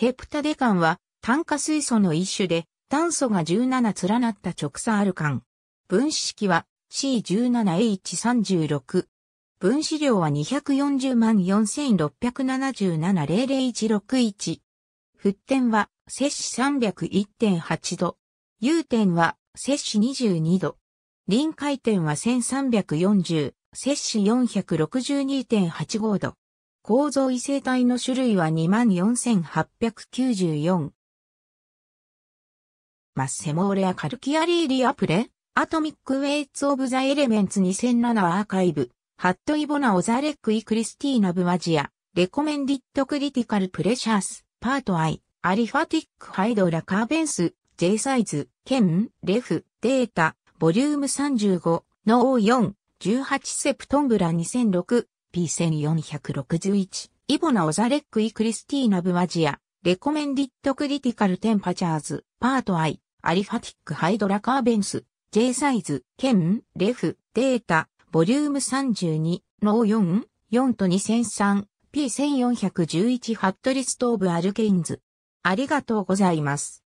ヘプタデカンは炭化水素の一種で炭素が17連なった直鎖アルカン。分子式は C17H36。分子量は240万4677-00161。沸点は摂氏301.8度。融点は摂氏22度。臨界点は1340、摂氏462.85度。構造異性体の種類は24,894。マッセモーレアカルキアリーリアプレ、アトミックウェイツオブザエレメンツ2007アーカイブ、ハットイボナオザレックイクリスティーナブマジア、レコメンディットクリティカルプレシャース、パートアイ、アリファティックハイドラカーベンス、J サイズ、ケン、レフ、データ、ボリューム35、ノー4 18セプトンブラ2006、P1461、イボナ・オザレック・イ・クリスティーナ・ブワジア、レコメンディット・クリティカル・テンパチャーズ、パートアイ、アリファティック・ハイドラ・カーベンス、J サイズ、ケン、レフ、データ、ボリューム32、ノー4、4と2003、P1411 ハットリストーブ・アルケインズ。ありがとうございます。